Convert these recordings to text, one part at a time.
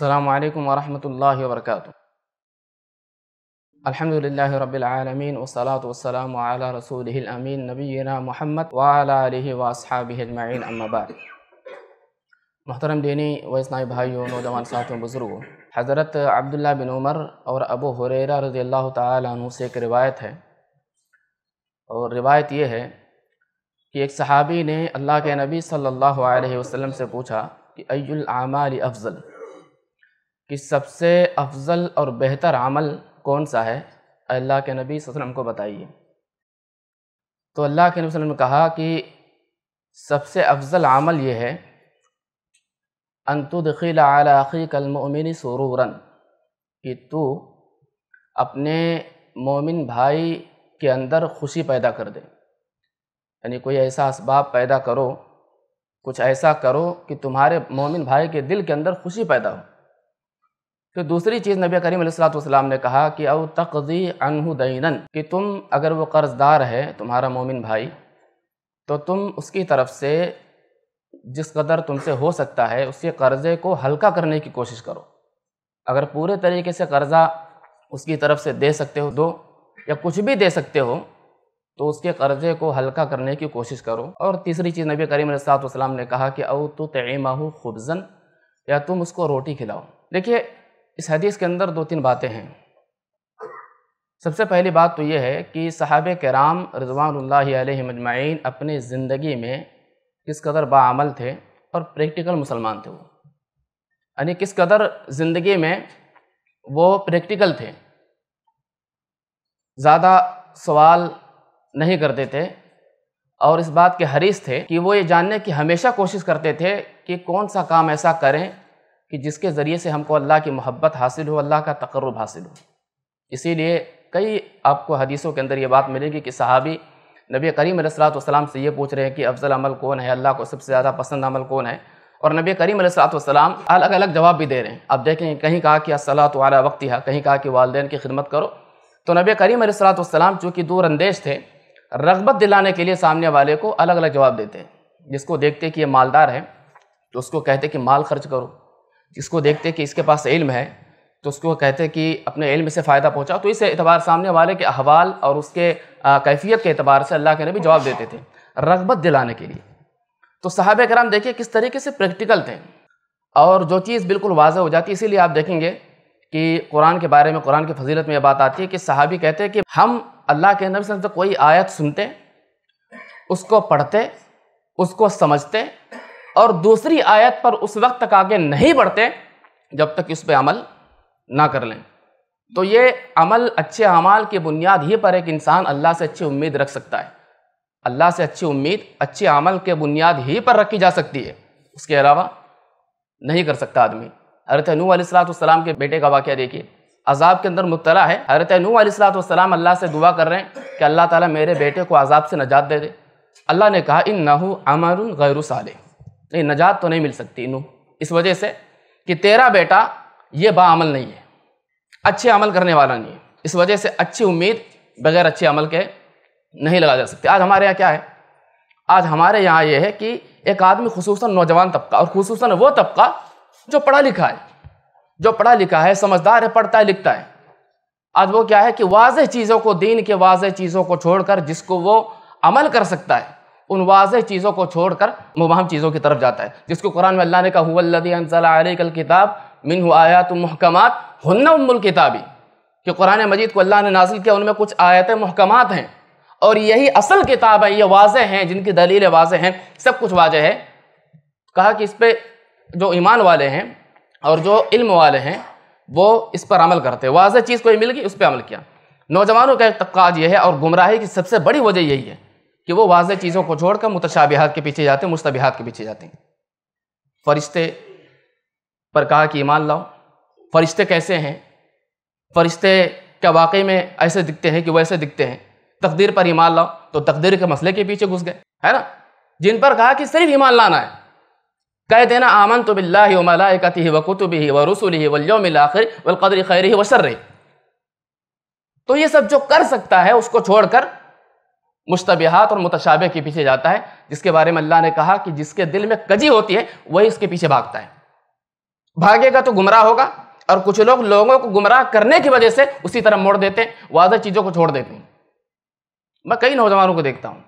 अल्लाम वरहमल वर्क अलहमदिल्ला रबालमीन वसलात वसलाम रसूलमीन नबीना महमद वाली वासहाबिलमैन अम्माबाद मोहतरम दीनी व इसनाई भाइयों नौजवान साथियों बुज़ुर्गों हज़रत अब्दुल्ला बिन उमर और अबू हुररा रज़ी अल्लाह तु से एक रिवायत है और रिवायत यह है कि एक सहाबी ने अल्लाह के नबी सल्लल्लाहु अलैहि वसल्लम से पूछा कि अयुल अमाल अफजल कि सबसे अफजल और बेहतर अमल कौन सा है अल्लाह के नबी वसल्लम को बताइए तो अल्लाह के नबी वसल्लम ने कहा कि सबसे अफजल अमल ये है अंतुदखिल आलाखी कलमिन सुरूरन कि तू अपने मोमिन भाई के अंदर खुशी पैदा कर दे यानी कोई ऐसा इसबाब पैदा करो कुछ ऐसा करो कि तुम्हारे मोमिन भाई के दिल के अंदर खुशी पैदा हो तो दूसरी चीज़ नबी करीम सलाम ने कहा कि अव तकजी अनहुदैन कि तुम अगर वो कर्ज़दार है तुम्हारा मोमिन भाई तो तुम उसकी तरफ से जिस कदर तुमसे हो सकता है उसके कर्ज़े को हल्का करने की कोशिश करो अगर पूरे तरीके से कर्ज़ा उसकी तरफ से दे सकते हो दो या कुछ भी दे सकते हो तो उसके कर्ज़े को हल्का करने की कोशिश करो और तीसरी चीज़ नबी करीम सलाम ने कहा कि अव तो तयमाहू खुबजन या तुम उसको रोटी खिलाओ देखिए इस हदीस के अंदर दो तीन बातें हैं सबसे पहली बात तो यह है कि साहब कराम रजवानल मजमाइन अपनी ज़िंदगी में किस कदर बामल थे और प्रैक्टिकल मुसलमान थे वो यानी किस कदर ज़िंदगी में वो प्रैक्टिकल थे ज़्यादा सवाल नहीं करते थे और इस बात के हरीस थे कि वो ये जानने की हमेशा कोशिश करते थे कि कौन सा काम ऐसा करें कि जिसके ज़रिए से हमको अल्लाह की मोहब्बत हासिल हो अल्लाह का तकरब हासिल हो इसीलिए कई आपको हदीसों के अंदर ये बात मिलेगी कि सहाबी नबी करीम अलैहिस्सलाम से ये पूछ रहे हैं कि अफजल अमल कौन है अल्लाह को सबसे ज़्यादा पसंद अमल कौन है और नबी करीम अलैहिस्सलाम अलग अलग जवाब भी दे रहे हैं आप देखें कहीं कहा कि असलात वाला वक्त है कहीं कहा कि वालदेन की खिदमत करो तो नबी करीम अलैहिस्सलाम चूँकि अंदेश थे रगबत दिलाने के लिए सामने वाले को अलग अलग जवाब देते हैं जिसको देखते कि ये मालदार है तो उसको कहते कि माल खर्च करो जिसको देखते हैं कि इसके पास इल्म है तो उसको कहते हैं कि अपने इल्म से फ़ायदा पहुँचा तो इस एतबार सामने वाले के अहवाल और उसके कैफियत के अतबार से अल्लाह के नबी जवाब देते थे रगबत दिलाने के लिए तो साहब कराम देखिए किस तरीके से प्रैक्टिकल थे और जो चीज़ बिल्कुल वाजह हो जाती है इसीलिए आप देखेंगे कि कुरान के बारे में कुरान की फजीलत में यह बात आती है कि साहबी कहते हैं कि हम अल्लाह के नबी से कोई आयत सुनते उसको पढ़ते उसको समझते और दूसरी आयत पर उस वक्त तक आगे नहीं बढ़ते जब तक उस पर अमल ना कर लें तो ये अमल अच्छे अमाल की बुनियाद ही पर एक इंसान अल्लाह से अच्छी उम्मीद रख सकता है अल्लाह से अच्छी उम्मीद अच्छे अमल के बुनियाद ही पर रखी जा सकती है उसके अलावा नहीं कर सकता आदमी हरत नू सलाम के बेटे का वाक्य देखिए अजाब के अंदर मुबतला है हरत नू अल्लाह से दुआ कर रहे हैं कि अल्लाह ताली मेरे बेटे को अजाब से नजात दे दे अल्लाह ने कहा इन नाहू अमर गैर साले नहीं नजात तो नहीं मिल सकती नू इस वजह से कि तेरा बेटा ये बामल नहीं है अच्छे अमल करने वाला नहीं है इस वजह से अच्छी उम्मीद बगैर अच्छे अमल के नहीं लगा जा सकती आज हमारे यहाँ क्या है आज हमारे यहाँ ये है कि एक आदमी खसूस नौजवान तबका और खसूस वो तबका जो पढ़ा लिखा है जो पढ़ा लिखा है समझदार है पढ़ता है लिखता है आज वो क्या है कि वाज चीज़ों को दीन के वाज चीज़ों को छोड़कर जिसको वो अमल कर सकता है उन वाज चीज़ों को छोड़कर मुबाम चीज़ों की तरफ जाता है जिसको कुरान में अल्लाह ने कहा कल किताब मिन आयात महकमात हन्ना किताबी कि कुरान मजीद को अल्लाह ने नाजिल किया उनमें कुछ आयत महकमत हैं और यही असल किताब है ये वाज हैं जिनकी दलील वाज हैं सब कुछ वाज है कहा कि इस पर जो ईमान वाले हैं और जो इल्म वाले हैं वो इस पर अमल करते हैं वाज चीज़ कोई मिल गई उस पर अमल किया नौजवानों का एक तबका आज है और गुमराही की सबसे बड़ी वजह यही है कि वो वाज चीज़ों को छोड़कर मुतशाबिहात के पीछे जाते हैं मुस्तबिहात के पीछे जाते हैं फरिश्ते पर कहा कि ईमान लाओ फरिश्ते कैसे हैं फरिश्ते क्या वाकई में ऐसे दिखते हैं कि वैसे दिखते हैं तकदीर पर ईमान लाओ तो तकदीर के मसले के पीछे घुस गए है ना जिन पर कहा कि सिर्फ ईमान लाना है कह देना आमन तो बिल्लाकत ही व ही व रसुल ही वल्योम आखिर वलकदर खैर ही वसर तो ये सब जो कर सकता है उसको छोड़कर मुश्तबिहात और मुतशाबे के पीछे जाता है जिसके बारे में अल्लाह ने कहा कि जिसके दिल में कजी होती है वही इसके पीछे भागता है भागेगा तो गुमराह होगा और कुछ लोग लोगों को गुमराह करने की वजह से उसी तरह मोड़ देते हैं वादा चीज़ों को छोड़ देते हैं मैं कई नौजवानों को देखता हूँ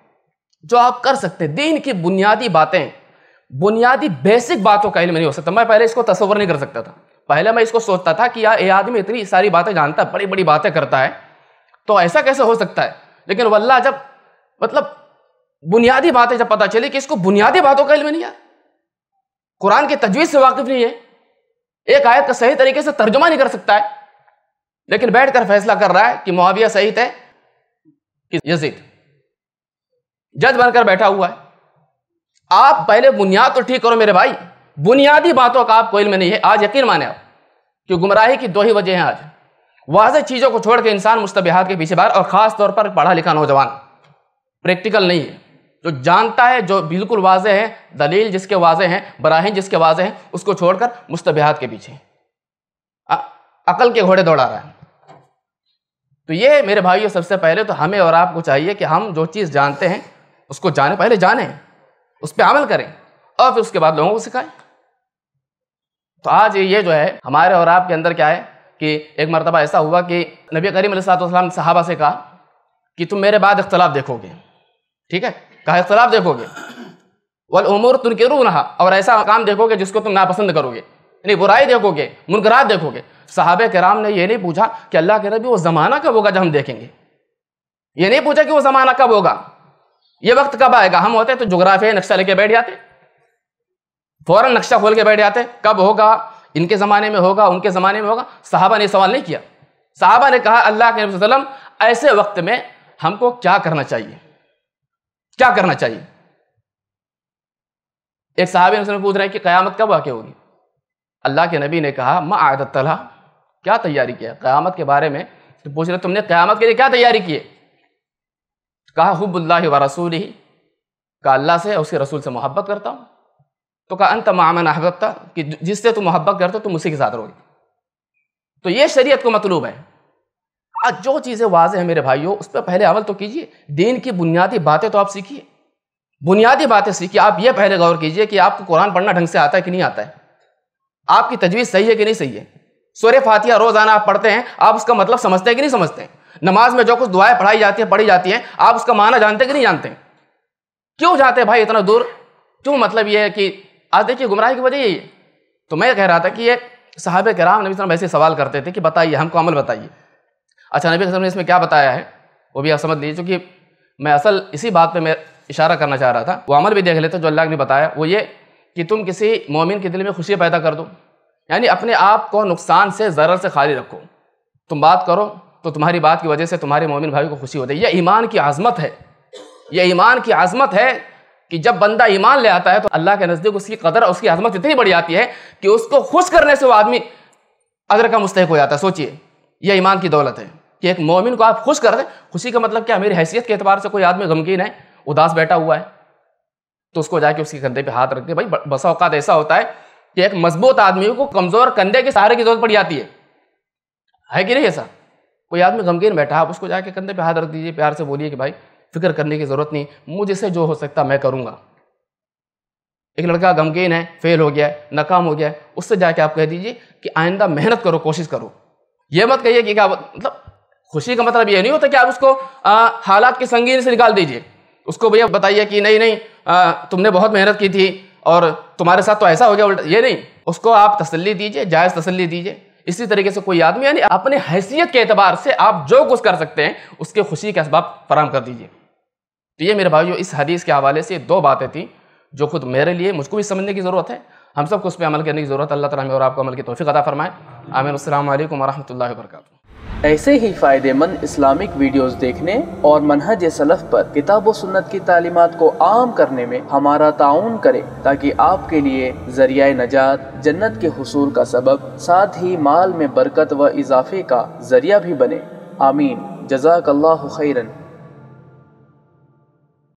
जो आप कर सकते हैं दीन की बुनियादी बातें बुनियादी बेसिक बातों का इलम नहीं हो सकता मैं पहले इसको तस्वर नहीं कर सकता था पहले मैं इसको सोचता था कि यार ये आदमी इतनी सारी बातें जानता है बड़ी बड़ी बातें करता है तो ऐसा कैसे हो सकता है लेकिन वल्ला जब मतलब बुनियादी बातें जब पता चली कि इसको बुनियादी बातों का इल्म नहीं है कुरान की तजवीज़ से वाकिफ नहीं है एक आयत का सही तरीके से तर्जुमा नहीं कर सकता है लेकिन बैठकर फैसला कर रहा है कि मुआविया सही है कि यजीद जज बनकर बैठा हुआ है आप पहले बुनियाद तो ठीक करो मेरे भाई बुनियादी बातों का आपको इल्म नहीं है आज यकीन माने आप कि गुमराही की दो ही वजह हैं आज वाज चीज़ों को छोड़ के इंसान मुस्तबिहात के पीछे बाहर और ख़ास तौर पर पढ़ा लिखा नौजवान प्रैक्टिकल नहीं है जो जानता है जो बिल्कुल वाजे है दलील जिसके वाज हैं बराहिन जिसके वाज हैं उसको छोड़कर मुस्तबिहात के पीछे आ, अकल के घोड़े दौड़ा रहा है तो ये मेरे भाइयों सबसे पहले तो हमें और आपको चाहिए कि हम जो चीज़ जानते हैं उसको जाने पहले जाने उस पर अमल करें और फिर उसके बाद लोगों को सिखाएं तो आज ये जो है हमारे और आपके अंदर क्या है कि एक मरतबा ऐसा हुआ कि नबी करीम साहबा ने सहाबा से कहा कि तुम मेरे बाद इख्तलाफ देखोगे ठीक है कहा इख्तलाफ देखोगे वल उमूर तुनकरू रहा और ऐसा काम देखोगे जिसको तुम नापसंद करोगे यानी बुराई देखोगे मुनकरात देखोगे साहब कराम ने यह नहीं पूछा कि अल्लाह के रबी वो ज़माना कब होगा जब हम देखेंगे ये नहीं पूछा कि वो ज़माना कब होगा ये वक्त कब आएगा हम होते तो जोग्राफी नक्शा लेके बैठ जाते फ़ौरन नक्शा खोल के बैठ जाते कब होगा इनके ज़माने में होगा उनके ज़माने में होगा साहबा ने सवाल नहीं किया साहबा ने कहा अल्लाह के नबी वसल्लम ऐसे वक्त में हमको क्या करना चाहिए क्या करना चाहिए एक साहब ने पूछ रहा है कि क़यामत कब वाक़ होगी अल्लाह के नबी ने कहा माँ आदत तला क्या तैयारी किया क़यामत के बारे में तो पूछ रहे तुमने क़यामत के लिए क्या तैयारी की कहा हुबुल्ला व रसूल ही कहा अल्लाह से उसके रसूल से मोहब्बत करता हूँ तो कहा अंत मामन अहबता कि जिससे तुम मोहब्बत करते हो तुम उसी के साथ रहोगे तो ये शरीयत को मतलूब है आज जो चीज़ें वाज हैं मेरे भाइयों उस पर पहले अमल तो कीजिए दीन की बुनियादी बातें तो आप सीखिए बुनियादी बातें सीखिए आप ये पहले गौर कीजिए कि आपको कुरान पढ़ना ढंग से आता है कि नहीं आता है आपकी तजवीज़ सही है कि नहीं सही है सोरे फातिया रोज़ाना आप पढ़ते हैं आप उसका मतलब समझते हैं कि नहीं समझते हैं नमाज में जो कुछ दुआएं पढ़ाई जाती हैं पढ़ी जाती हैं आप उसका माना जानते हैं कि नहीं जानते क्यों जाते हैं भाई इतना दूर क्यों मतलब ये है कि आज देखिए गुमराही की वजह यही है तो मैं कह रहा था कि ये साहब कराम नबी सलम ऐसे सवाल करते थे कि बताइए हमको अमल बताइए अच्छा नबी ने इसमें क्या बताया है वो भी आप समझ लीजिए चूँकि मैं असल इसी बात पर मैं इशारा करना चाह रहा था वो अमल भी देख लेते जो अल्लाह ने बताया वो ये कि तुम किसी मोमिन के दिल में खुशी पैदा कर दो यानी अपने आप को नुकसान से ज़रर से खाली रखो तुम बात करो तो तुम्हारी बात की वजह से तुम्हारे मोमिन भाई को खुशी होती है यह ईमान की आज़मत है यह ईमान की आज़मत है कि जब बंदा ईमान ले आता है तो अल्लाह के नज़दीक उसकी कदर उसकी आज़मत इतनी बढ़ आती है कि उसको खुश करने से वो आदमी अदर का मुस्तक हो जाता है सोचिए यह ईमान की दौलत है कि एक मोमिन को आप खुश कर दें खुशी का मतलब क्या मेरी हैसियत के अतबार से कोई आदमी गमगीन है उदास बैठा हुआ है तो उसको जाके उसके कंधे पे हाथ रख दे भाई बसा औकात ऐसा होता है कि एक मजबूत आदमी को कमज़ोर कंधे के सहारे की जरूरत पड़ जाती है है कि नहीं ऐसा कोई आदमी गमगीन बैठा आप उसको जाके कंधे पे हाथ रख दीजिए प्यार से बोलिए कि भाई फिक्र करने की ज़रूरत नहीं मुझसे जो हो सकता मैं करूँगा एक लड़का गमगीन है फेल हो गया नाकाम हो गया है उससे जाके आप कह दीजिए कि आइंदा मेहनत करो कोशिश करो ये मत कहिए कि क्या मतलब खुशी का मतलब ये नहीं होता कि आप उसको आ, हालात के संगीन से निकाल दीजिए उसको भैया बताइए कि नहीं नहीं आ, तुमने बहुत मेहनत की थी और तुम्हारे साथ तो ऐसा हो गया उल्टा ये नहीं उसको आप तसल्ली दीजिए जायज़ तसल्ली दीजिए इसी तरीके से कोई आदमी यानी अपने हैसियत के एतबार से आप जो कुछ कर सकते हैं उसके खुशी के इसबाब फराम कर दीजिए तो ये मेरे भाइयों इस हदीस के हवाले से दो बातें थी जो खुद मेरे लिए मुझको भी समझने की ज़रूरत है हम सबको उस पर अमल करने की ज़रूरत अल्लाह ताला हमें और आपको अमल की तोफ़ी अदा फरमाए आमिर अल्लाम वरहमल वर्क ऐसे ही फ़ायदेमंद इस्लामिक वीडियोस देखने और मनहज सलफ़ पर किताब सुन्नत की तालीमत को आम करने में हमारा ताउन करें ताकि आपके लिए जरिया नजात जन्नत के हसूल का सबब साथ ही माल में बरकत व इजाफे का जरिया भी बने आमीन जजाक खैरन